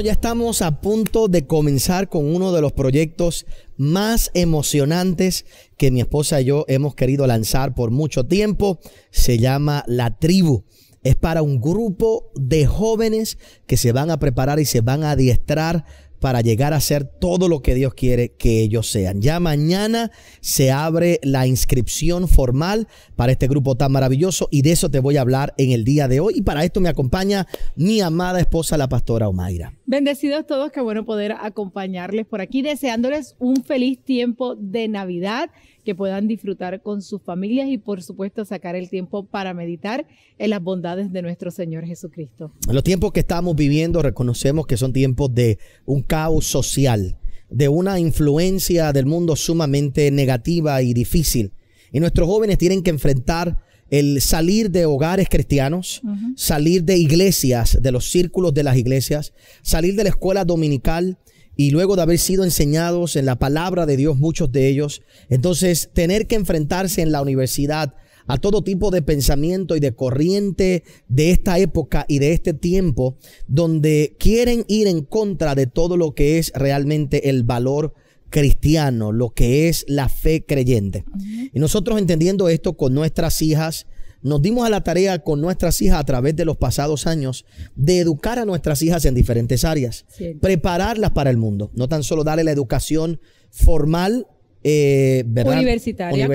ya estamos a punto de comenzar con uno de los proyectos más emocionantes que mi esposa y yo hemos querido lanzar por mucho tiempo. Se llama La Tribu. Es para un grupo de jóvenes que se van a preparar y se van a adiestrar para llegar a ser todo lo que Dios quiere que ellos sean. Ya mañana se abre la inscripción formal para este grupo tan maravilloso y de eso te voy a hablar en el día de hoy. Y para esto me acompaña mi amada esposa, la pastora Omaira. Bendecidos todos, qué bueno poder acompañarles por aquí, deseándoles un feliz tiempo de Navidad que puedan disfrutar con sus familias y por supuesto sacar el tiempo para meditar en las bondades de nuestro Señor Jesucristo. En Los tiempos que estamos viviendo reconocemos que son tiempos de un caos social, de una influencia del mundo sumamente negativa y difícil. Y nuestros jóvenes tienen que enfrentar el salir de hogares cristianos, salir de iglesias, de los círculos de las iglesias, salir de la escuela dominical, y luego de haber sido enseñados en la palabra de Dios muchos de ellos, entonces tener que enfrentarse en la universidad a todo tipo de pensamiento y de corriente de esta época y de este tiempo, donde quieren ir en contra de todo lo que es realmente el valor cristiano, lo que es la fe creyente. Y nosotros entendiendo esto con nuestras hijas, nos dimos a la tarea con nuestras hijas a través de los pasados años de educar a nuestras hijas en diferentes áreas, prepararlas para el mundo, no tan solo darle la educación formal eh, universitaria,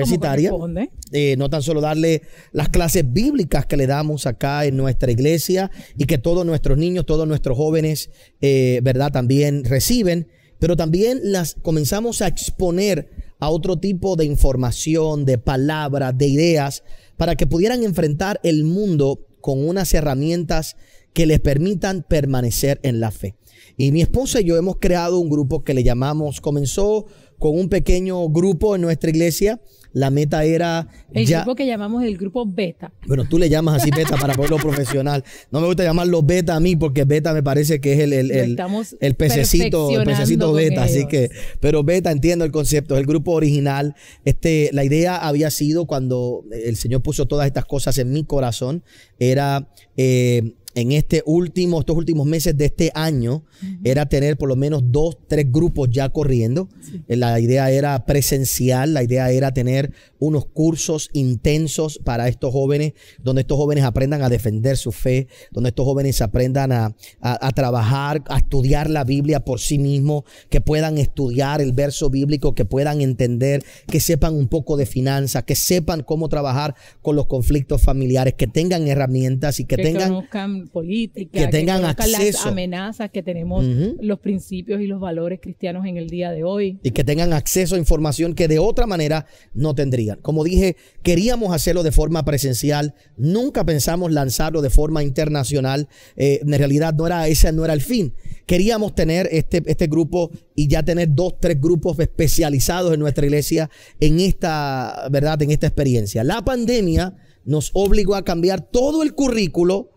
eh, no tan solo darle las clases bíblicas que le damos acá en nuestra iglesia y que todos nuestros niños, todos nuestros jóvenes, eh, ¿verdad? También reciben, pero también las comenzamos a exponer a otro tipo de información, de palabras, de ideas para que pudieran enfrentar el mundo con unas herramientas que les permitan permanecer en la fe. Y mi esposa y yo hemos creado un grupo que le llamamos, comenzó con un pequeño grupo en nuestra iglesia la meta era. El grupo que llamamos el grupo beta. Bueno, tú le llamas así beta para ponerlo profesional. No me gusta llamarlo beta a mí porque beta me parece que es el, el, el, pececito, el beta. Así que, pero beta entiendo el concepto, es el grupo original. Este, la idea había sido cuando el Señor puso todas estas cosas en mi corazón, era. Eh, en este último, estos últimos meses de este año era tener por lo menos dos, tres grupos ya corriendo. Eh, la idea era presencial, la idea era tener unos cursos intensos para estos jóvenes, donde estos jóvenes aprendan a defender su fe, donde estos jóvenes aprendan a, a, trabajar, a estudiar la Biblia por sí mismos, que puedan estudiar el verso bíblico, que puedan entender, que sepan un poco de finanzas, que sepan cómo trabajar con los conflictos familiares, que tengan herramientas y que, que tengan política, que tengan que acceso. las amenazas que tenemos, los principios y los valores cristianos en el día de hoy. Y que tengan acceso a información que de otra manera no tendrían. Como dije, queríamos hacerlo de forma presencial, nunca pensamos lanzarlo de forma internacional, eh, en realidad no era, ese no era el fin. Queríamos tener este, este grupo y ya tener dos, tres grupos especializados en nuestra iglesia en esta, ¿verdad? En esta experiencia. La pandemia nos obligó a cambiar todo el currículo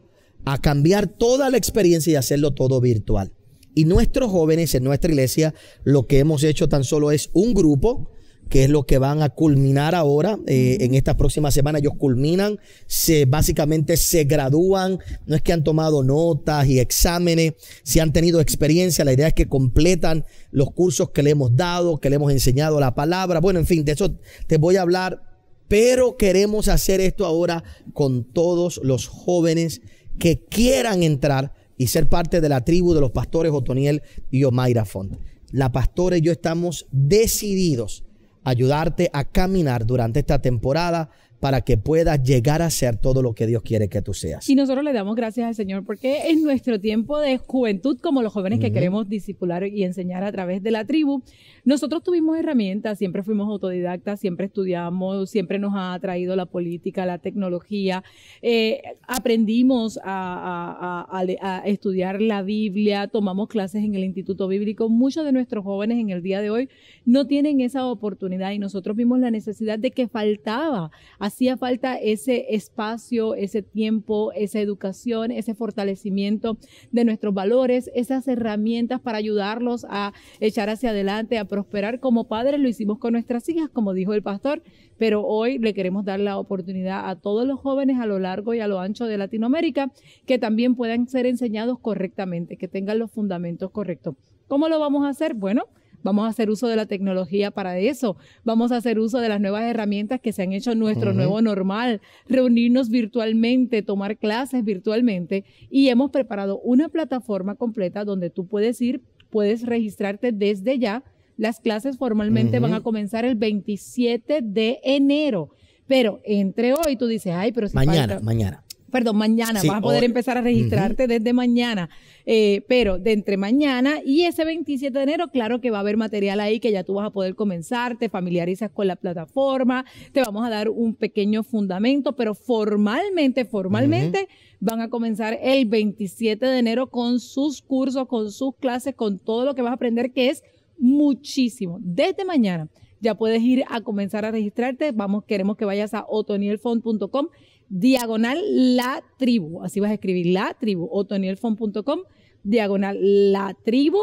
a cambiar toda la experiencia y hacerlo todo virtual. Y nuestros jóvenes en nuestra iglesia, lo que hemos hecho tan solo es un grupo, que es lo que van a culminar ahora eh, en esta próxima semana Ellos culminan, se, básicamente se gradúan, no es que han tomado notas y exámenes, si han tenido experiencia, la idea es que completan los cursos que le hemos dado, que le hemos enseñado la palabra. Bueno, en fin, de eso te voy a hablar, pero queremos hacer esto ahora con todos los jóvenes que quieran entrar y ser parte de la tribu de los pastores Otoniel y Omaira Font. La pastora y yo estamos decididos a ayudarte a caminar durante esta temporada para que puedas llegar a ser todo lo que Dios quiere que tú seas. Y nosotros le damos gracias al Señor porque en nuestro tiempo de juventud, como los jóvenes que queremos discipular y enseñar a través de la tribu, nosotros tuvimos herramientas, siempre fuimos autodidactas, siempre estudiamos, siempre nos ha atraído la política, la tecnología, eh, aprendimos a, a estudiar la Biblia, tomamos clases en el Instituto Bíblico. Muchos de nuestros jóvenes en el día de hoy no tienen esa oportunidad y nosotros vimos la necesidad de que faltaba hacía falta ese espacio, ese tiempo, esa educación, ese fortalecimiento de nuestros valores, esas herramientas para ayudarlos a echar hacia adelante, a prosperar. Como padres lo hicimos con nuestras hijas, como dijo el pastor, pero hoy le queremos dar la oportunidad a todos los jóvenes a lo largo y a lo ancho de Latinoamérica que también puedan ser enseñados correctamente, que tengan los fundamentos correctos. ¿Cómo lo vamos a hacer? Bueno, Vamos a hacer uso de la tecnología para eso. Vamos a hacer uso de las nuevas herramientas que se han hecho nuestro nuevo normal, reunirnos virtualmente, tomar clases virtualmente. Y hemos preparado una plataforma completa donde tú puedes ir, puedes registrarte desde ya. Las clases formalmente van a comenzar el 27 de enero. Pero entre hoy tú dices, ay, pero si mañana, mañana perdón, mañana, vas a poder empezar a registrarte desde mañana, eh, pero de entre mañana y ese 27 de enero, claro que va a haber material ahí que ya tú vas a poder comenzar, te familiarizas con la plataforma, te vamos a dar un pequeño fundamento, pero formalmente, formalmente van a comenzar el 27 de enero con sus cursos, con sus clases, con todo lo que vas a aprender, que es muchísimo, desde mañana. Ya puedes ir a comenzar a registrarte. Vamos, queremos que vayas a otonielfond.com diagonal la tribu. Así vas a escribir la tribu, otonielfon.com, diagonal la tribu,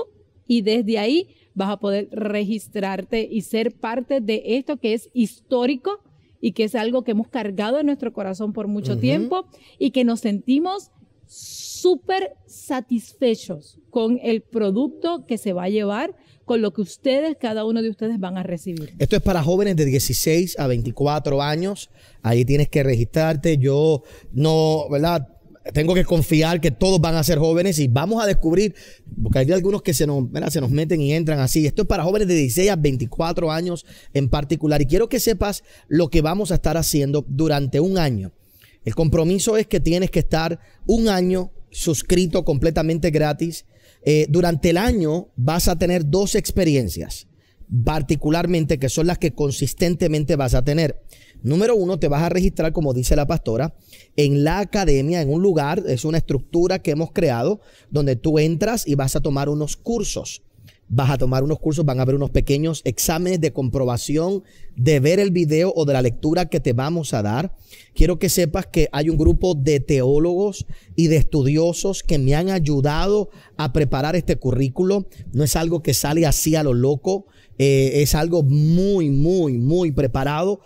y desde ahí vas a poder registrarte y ser parte de esto que es histórico y que es algo que hemos cargado en nuestro corazón por mucho tiempo y que nos sentimos súper satisfechos con el producto que se va a llevar, con lo que ustedes, cada uno de ustedes van a recibir. Esto es para jóvenes de 16 a 24 años. Ahí tienes que registrarte. Yo no, ¿verdad? tengo que confiar que todos van a ser jóvenes y vamos a descubrir, porque hay algunos que se nos, se nos meten y entran así. Esto es para jóvenes de 16 a 24 años en particular. Y quiero que sepas lo que vamos a estar haciendo durante un año. El compromiso es que tienes que estar un año suscrito completamente gratis. Eh, durante el año vas a tener dos experiencias, particularmente que son las que consistentemente vas a tener. Número uno, te vas a registrar, como dice la pastora, en la academia, en un lugar, es una estructura que hemos creado, donde tú entras y vas a tomar unos cursos vas a tomar unos cursos, van a haber unos pequeños exámenes de comprobación de ver el video o de la lectura que te vamos a dar. Quiero que sepas que hay un grupo de teólogos y de estudiosos que me han ayudado a preparar este currículo. No es algo que sale así a lo loco, eh, es algo muy, muy, muy preparado.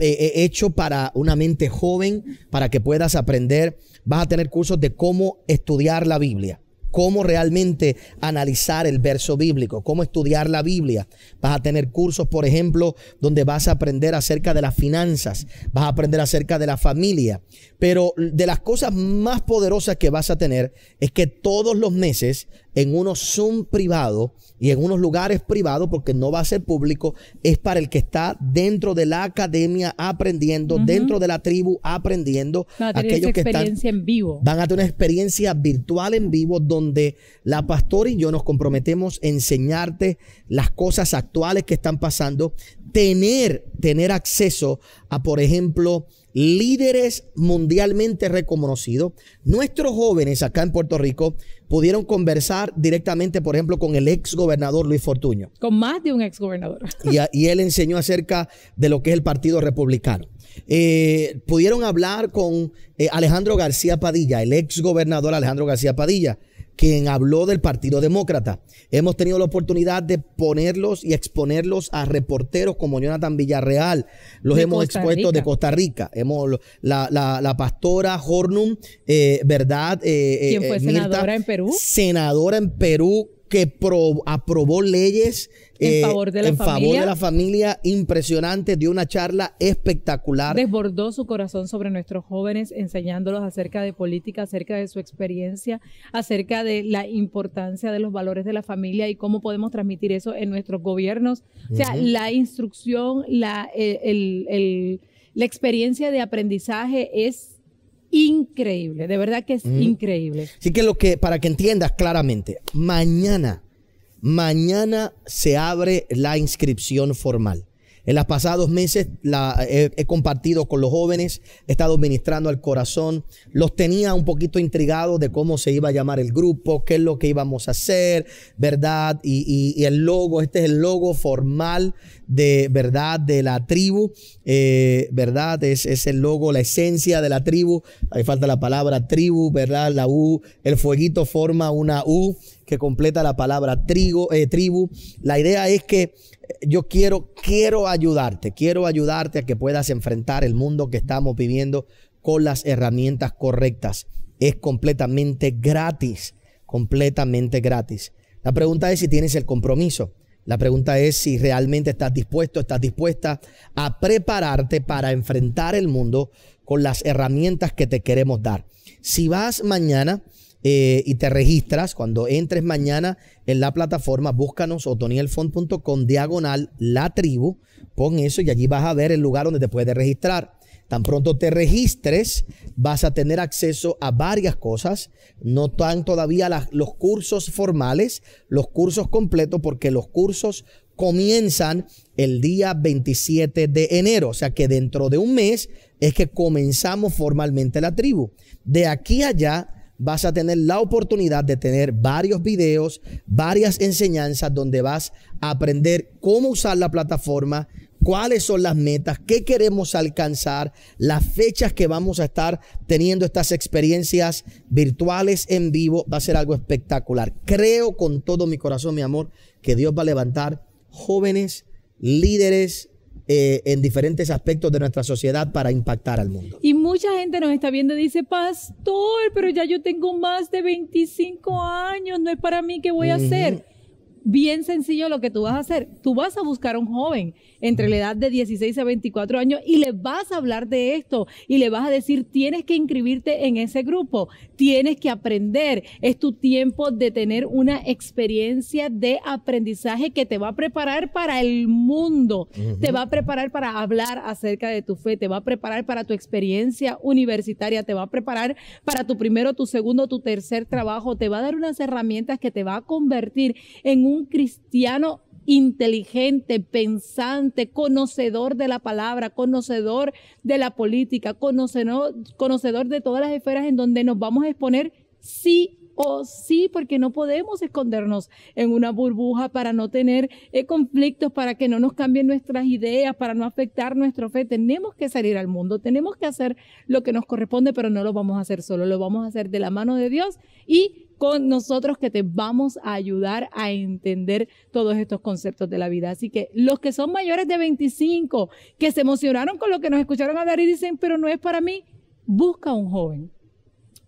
Eh, eh, hecho para una mente joven, para que puedas aprender. Vas a tener cursos de cómo estudiar la Biblia cómo realmente analizar el verso bíblico, cómo estudiar la Biblia. Vas a tener cursos, por ejemplo, donde vas a aprender acerca de las finanzas, vas a aprender acerca de la familia. Pero de las cosas más poderosas que vas a tener es que todos los meses en unos Zoom privados y en unos lugares privados, porque no va a ser público, es para el que está dentro de la academia aprendiendo, dentro de la tribu aprendiendo. Van a tener aquellos experiencia que están, en vivo. Van a tener una experiencia virtual en vivo donde la pastora y yo nos comprometemos a enseñarte las cosas actuales que están pasando, tener, tener acceso a, por ejemplo, líderes mundialmente reconocidos. Nuestros jóvenes acá en Puerto Rico pudieron conversar directamente, por ejemplo, con el ex gobernador Luis Fortuño. Con más de un ex gobernador. Y, él enseñó acerca de lo que es el Partido Republicano. Eh, pudieron hablar con eh, Alejandro García Padilla, el ex gobernador Alejandro García Padilla quien habló del Partido Demócrata. Hemos tenido la oportunidad de ponerlos y exponerlos a reporteros como Jonathan Villarreal. Los hemos expuesto de Costa Rica. Hemos, la, la, pastora Hornum, eh, ¿verdad? Eh, eh, ¿Quién fue senadora en Perú? Senadora en Perú que aprobó leyes en eh, favor, de la, en favor de la familia. impresionante, dio una charla espectacular. Desbordó su corazón sobre nuestros jóvenes, enseñándolos acerca de política, acerca de su experiencia, acerca de la importancia de los valores de la familia y cómo podemos transmitir eso en nuestros gobiernos. O sea, la instrucción, la, experiencia de aprendizaje es increíble, de verdad que es increíble. Así que lo que, para que entiendas claramente, mañana Mañana se abre la inscripción formal. En los pasados meses la, he, compartido con los jóvenes, he estado ministrando al corazón, los tenía un poquito intrigados de cómo se iba a llamar el grupo, qué es lo que íbamos a hacer, ¿verdad? Y, el logo, este es el logo formal de, ¿verdad? De la tribu, eh, ¿verdad? Es, es el logo, la esencia de la tribu, ahí falta la palabra tribu, ¿verdad? La U, el fueguito forma una U que completa la palabra trigo, eh, tribu. La idea es que yo quiero, quiero ayudarte, quiero ayudarte a que puedas enfrentar el mundo que estamos viviendo con las herramientas correctas. Es completamente gratis, completamente gratis. La pregunta es si tienes el compromiso. La pregunta es si realmente estás dispuesto, estás dispuesta a prepararte para enfrentar el mundo con las herramientas que te queremos dar. Si vas mañana, eh, y te registras. Cuando entres mañana en la plataforma, búscanos otonielfont.com diagonal la tribu. Pon eso y allí vas a ver el lugar donde te puedes registrar. Tan pronto te registres, vas a tener acceso a varias cosas. No están todavía los cursos formales, los cursos completos, porque los cursos comienzan el día 27 de enero. O sea que dentro de un mes es que comenzamos formalmente la tribu. De aquí allá vas a tener la oportunidad de tener varios videos, varias enseñanzas donde vas a aprender cómo usar la plataforma, cuáles son las metas, qué queremos alcanzar, las fechas que vamos a estar teniendo estas experiencias virtuales en vivo. Va a ser algo espectacular. Creo con todo mi corazón, mi amor, que Dios va a levantar jóvenes líderes eh, en diferentes aspectos de nuestra sociedad para impactar al mundo. Y mucha gente nos está viendo y dice, pastor, pero ya yo tengo más de 25 años, no es para mí que voy a hacer bien sencillo lo que tú vas a hacer. Tú vas a buscar a un joven entre la edad de 16 a 24 años y le vas a hablar de esto y le vas a decir, tienes que inscribirte en ese grupo, tienes que aprender, es tu tiempo de tener una experiencia de aprendizaje que te va a preparar para el mundo, te va a preparar para hablar acerca de tu fe, te va a preparar para tu experiencia universitaria, te va a preparar para tu primero, tu segundo, tu tercer trabajo, te va a dar unas herramientas que te va a convertir en un un cristiano inteligente, pensante, conocedor de la palabra, conocedor de la política, conocedor, conocedor de todas las esferas en donde nos vamos a exponer sí o sí, porque no podemos escondernos en una burbuja para no tener eh, conflictos, para que no nos cambien nuestras ideas, para no afectar nuestra fe. Tenemos que salir al mundo, tenemos que hacer lo que nos corresponde, pero no lo vamos a hacer solo, lo vamos a hacer de la mano de Dios y con nosotros que te vamos a ayudar a entender todos estos conceptos de la vida. Así que los que son mayores de 25, que se emocionaron con lo que nos escucharon hablar y dicen, pero no es para mí, busca un joven,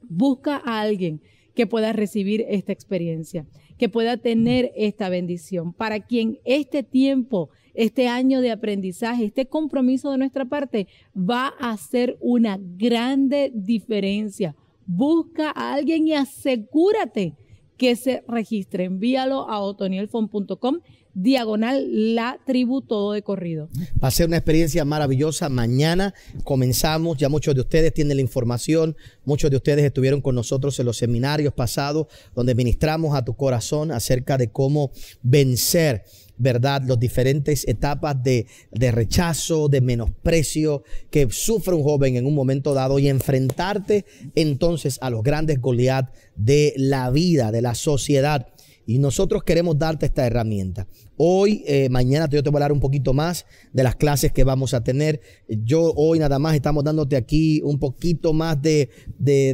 busca a alguien que pueda recibir esta experiencia, que pueda tener esta bendición, para quien este tiempo, este año de aprendizaje, este compromiso de nuestra parte va a hacer una grande diferencia busca a alguien y asegúrate que se registre. Envíalo a otonielfon.com diagonal la tribu todo de corrido. Va a ser una experiencia maravillosa. Mañana comenzamos, ya muchos de ustedes tienen la información, muchos de ustedes estuvieron con nosotros en los seminarios pasados donde ministramos a tu corazón acerca de cómo vencer ¿verdad? los diferentes etapas de, de, rechazo, de menosprecio que sufre un joven en un momento dado y enfrentarte entonces a los grandes Goliat de la vida, de la sociedad. Y nosotros queremos darte esta herramienta. Hoy, eh, mañana yo te voy a hablar un poquito más de las clases que vamos a tener. Yo hoy nada más estamos dándote aquí un poquito más de,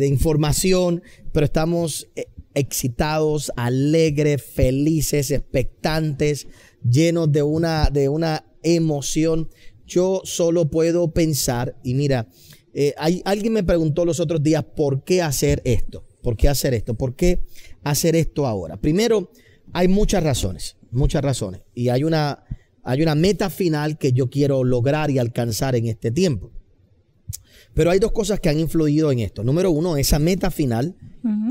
información, pero estamos eh, excitados, alegres, felices, expectantes, llenos de una, de una emoción. Yo solo puedo pensar, y mira, eh, alguien me preguntó los otros días por qué hacer esto. ¿Por qué hacer esto? ¿Por qué hacer esto ahora? Primero, hay muchas razones, muchas razones. Y hay una, hay una meta final que yo quiero lograr y alcanzar en este tiempo. Pero hay dos cosas que han influido en esto. Número uno, esa meta final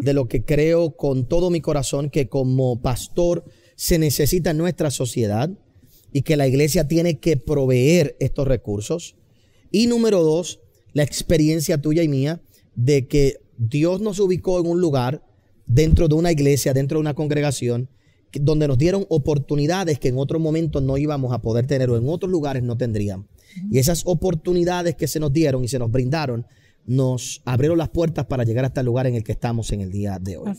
de lo que creo con todo mi corazón que como pastor se necesita en nuestra sociedad y que la iglesia tiene que proveer estos recursos. Y número dos, la experiencia tuya y mía de que Dios nos ubicó en un lugar dentro de una iglesia, dentro de una congregación, donde nos dieron oportunidades que en otro momento no íbamos a poder tener o en otros lugares no tendrían. Y esas oportunidades que se nos dieron y se nos brindaron nos abrieron las puertas para llegar hasta el lugar en el que estamos en el día de hoy.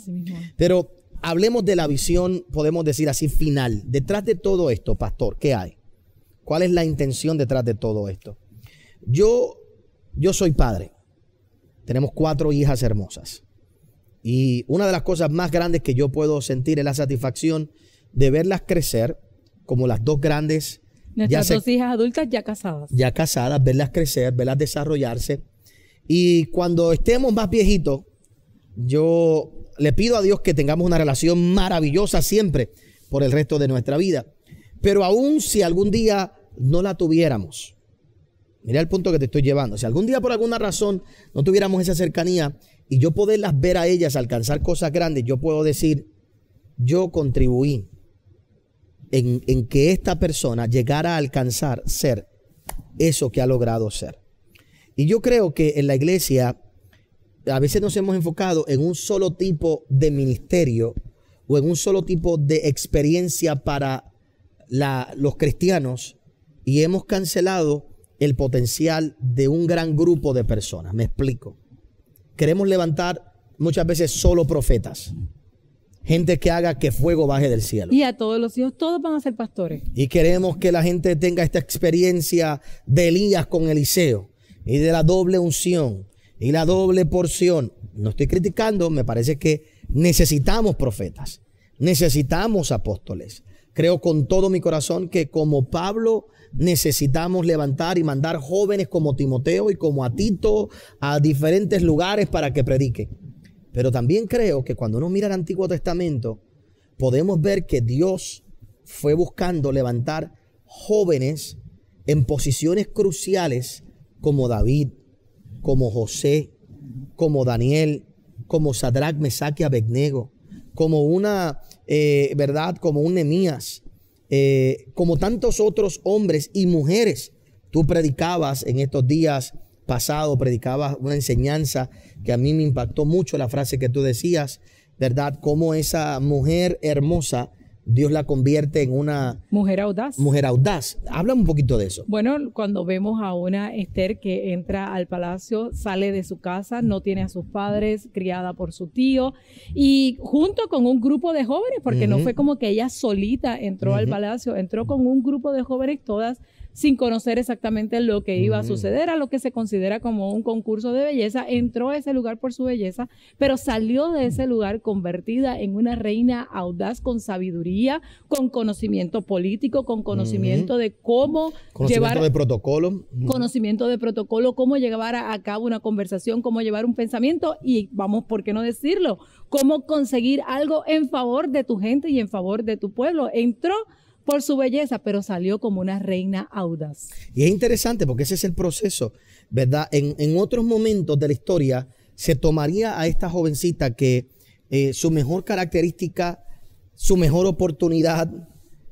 Pero hablemos de la visión, podemos decir así, final. Detrás de todo esto, pastor, ¿qué hay? ¿Cuál es la intención detrás de todo esto? Yo, yo soy padre. Tenemos cuatro hijas hermosas. Y una de las cosas más grandes que yo puedo sentir es la satisfacción de verlas crecer como las dos grandes. Nuestras dos hijas adultas ya casadas. Ya casadas, verlas crecer, verlas desarrollarse. Y cuando estemos más viejitos, yo le pido a Dios que tengamos una relación maravillosa siempre por el resto de nuestra vida. Pero aún si algún día no la tuviéramos, Mira el punto que te estoy llevando. Si algún día por alguna razón no tuviéramos esa cercanía y yo poderlas ver a ellas alcanzar cosas grandes, yo puedo decir, yo contribuí en, en que esta persona llegara a alcanzar ser eso que ha logrado ser. Y yo creo que en la iglesia a veces nos hemos enfocado en un solo tipo de ministerio o en un solo tipo de experiencia para la, los cristianos y hemos cancelado el potencial de un gran grupo de personas. Me explico. Queremos levantar muchas veces solo profetas. Gente que haga que fuego baje del cielo. Y a todos los hijos, todos van a ser pastores. Y queremos que la gente tenga esta experiencia de Elías con Eliseo y de la doble unción y la doble porción. No estoy criticando, me parece que necesitamos profetas, necesitamos apóstoles. Creo con todo mi corazón que como Pablo necesitamos levantar y mandar jóvenes como Timoteo y como a Tito a diferentes lugares para que predique Pero también creo que cuando uno mira el Antiguo Testamento, podemos ver que Dios fue buscando levantar jóvenes en posiciones cruciales como David, como José, como Daniel, como Sadrach, Mesaque, y Abednego, como una, eh, ¿verdad? Como un Nemías, eh, como tantos otros hombres y mujeres, tú predicabas en estos días pasados, predicabas una enseñanza que a mí me impactó mucho la frase que tú decías, ¿verdad? como esa mujer hermosa Dios la convierte en una mujer audaz. Mujer audaz. Habla un poquito de eso. Bueno, cuando vemos a una Esther que entra al palacio, sale de su casa, no tiene a sus padres, criada por su tío y junto con un grupo de jóvenes, porque no fue como que ella solita entró al palacio, entró con un grupo de jóvenes todas sin conocer exactamente lo que iba a suceder a lo que se considera como un concurso de belleza, entró a ese lugar por su belleza, pero salió de ese lugar convertida en una reina audaz con sabiduría, con conocimiento político, con conocimiento de cómo conocimiento de protocolo, conocimiento de protocolo, cómo llevar a cabo una conversación, cómo llevar un pensamiento y vamos, ¿por qué no decirlo? Cómo conseguir algo en favor de tu gente y en favor de tu pueblo. Entró por su belleza, pero salió como una reina audaz. Y es interesante porque ese es el proceso, ¿verdad? En, otros momentos de la historia se tomaría a esta jovencita que eh, su mejor característica, su mejor oportunidad,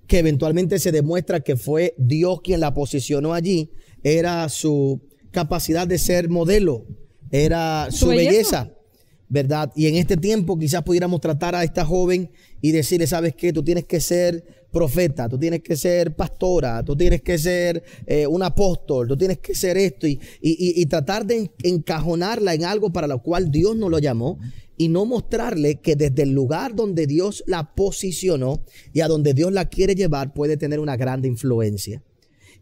que eventualmente se demuestra que fue Dios quien la posicionó allí, era su capacidad de ser modelo, era su, belleza. belleza. ¿verdad? Y en este tiempo quizás pudiéramos tratar a esta joven y decirle, ¿sabes qué? Tú tienes que ser profeta, tú tienes que ser pastora, tú tienes que ser eh, un apóstol, tú tienes que ser esto y, tratar de encajonarla en algo para lo cual Dios no lo llamó y no mostrarle que desde el lugar donde Dios la posicionó y a donde Dios la quiere llevar puede tener una gran influencia.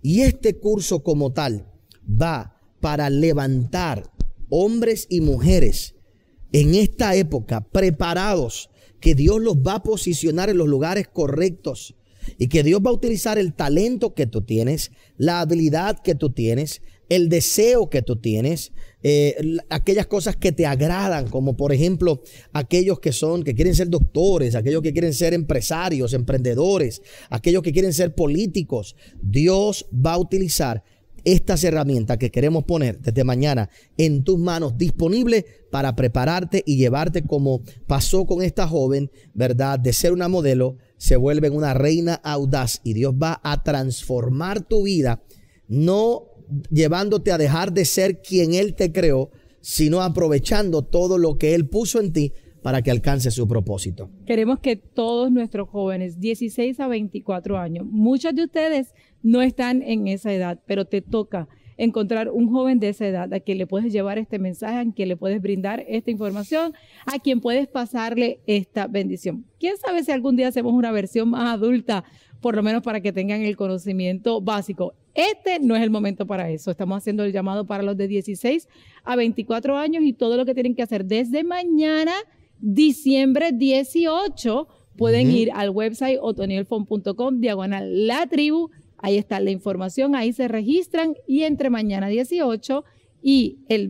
Y este curso como tal va para levantar hombres y mujeres en esta época preparados que Dios los va a posicionar en los lugares correctos y que Dios va a utilizar el talento que tú tienes, la habilidad que tú tienes, el deseo que tú tienes, eh, aquellas cosas que te agradan, como por ejemplo aquellos que son, que quieren ser doctores, aquellos que quieren ser empresarios, emprendedores, aquellos que quieren ser políticos. Dios va a utilizar estas herramientas que queremos poner desde mañana en tus manos disponibles para prepararte y llevarte como pasó con esta joven, ¿verdad? De ser una modelo se vuelve una reina audaz y Dios va a transformar tu vida, no llevándote a dejar de ser quien Él te creó, sino aprovechando todo lo que Él puso en ti para que alcance su propósito. Queremos que todos nuestros jóvenes, 16 a 24 años, muchos de ustedes no están en esa edad, pero te toca encontrar un joven de esa edad a quien le puedes llevar este mensaje, a quien le puedes brindar esta información, a quien puedes pasarle esta bendición. ¿Quién sabe si algún día hacemos una versión más adulta, por lo menos para que tengan el conocimiento básico? Este no es el momento para eso. Estamos haciendo el llamado para los de 16 a 24 años y todo lo que tienen que hacer desde mañana, diciembre 18, pueden ir al website otonielfon.com, diagonal la tribu Ahí está la información, ahí se registran y entre mañana 18 y el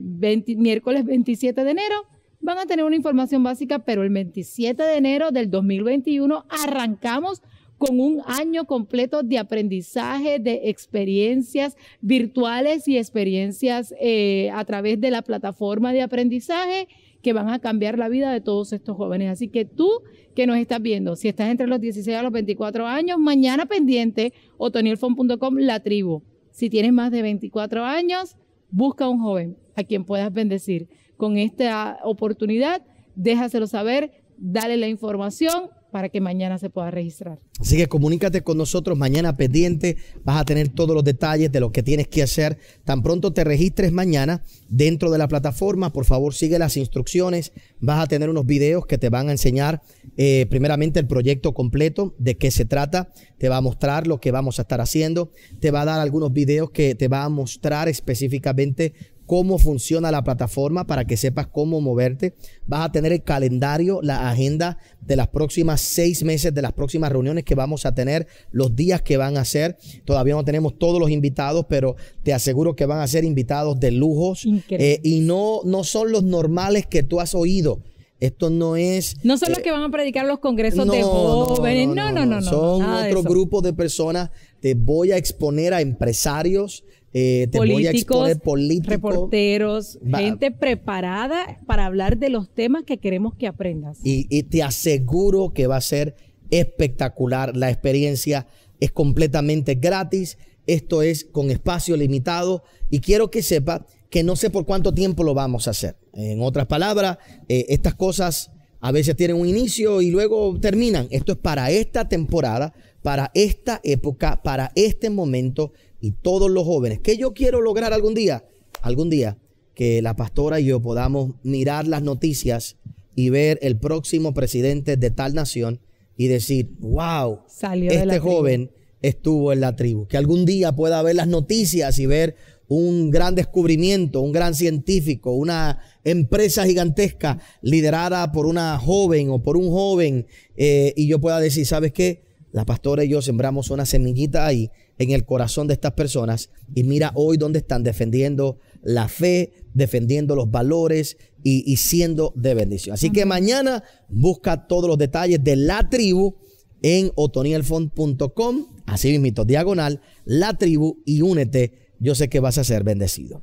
miércoles 27 de enero van a tener una información básica, pero el 27 de enero del 2021 arrancamos con un año completo de aprendizaje, de experiencias virtuales y experiencias eh, a través de la plataforma de aprendizaje que van a cambiar la vida de todos estos jóvenes. Así que tú que nos estás viendo, si estás entre los 16 a los 24 años, mañana pendiente, otonielfon.com, la tribu. Si tienes más de 24 años, busca un joven a quien puedas bendecir. Con esta oportunidad, déjaselo saber, dale la información para que mañana se pueda registrar. Así que comunícate con nosotros mañana pendiente, vas a tener todos los detalles de lo que tienes que hacer. Tan pronto te registres mañana dentro de la plataforma, por favor sigue las instrucciones, vas a tener unos videos que te van a enseñar eh, primeramente el proyecto completo, de qué se trata, te va a mostrar lo que vamos a estar haciendo, te va a dar algunos videos que te va a mostrar específicamente cómo funciona la plataforma para que sepas cómo moverte. Vas a tener el calendario, la agenda de las próximas seis meses, de las próximas reuniones que vamos a tener, los días que van a ser. Todavía no tenemos todos los invitados, pero te aseguro que van a ser invitados de lujos. Eh, y no, no son los normales que tú has oído. Esto no es. No son los eh, que van a predicar los congresos de jóvenes. No, no, no, no. son otro grupo de personas. Te voy a exponer a empresarios, eh, te políticos, voy a político, reporteros, gente preparada para hablar de los temas que queremos que aprendas. Y, te aseguro que va a ser espectacular. La experiencia es completamente gratis. Esto es con espacio limitado. Y quiero que sepa que no sé por cuánto tiempo lo vamos a hacer. En otras palabras, eh, estas cosas a veces tienen un inicio y luego terminan. Esto es para esta temporada, para esta época, para este momento y todos los jóvenes, que yo quiero lograr algún día, algún día, que la pastora y yo podamos mirar las noticias y ver el próximo presidente de tal nación y decir, wow, este joven estuvo en la tribu. Que algún día pueda ver las noticias y ver un gran descubrimiento, un gran científico, una empresa gigantesca liderada por una joven o por un joven eh, y yo pueda decir, ¿sabes qué? La pastora y yo sembramos una semillita ahí en el corazón de estas personas y mira hoy dónde están defendiendo la fe, defendiendo los valores y, siendo de bendición. Así que mañana busca todos los detalles de la tribu en otonielfont.com, así mismo, diagonal, la tribu y únete. Yo sé que vas a ser bendecido.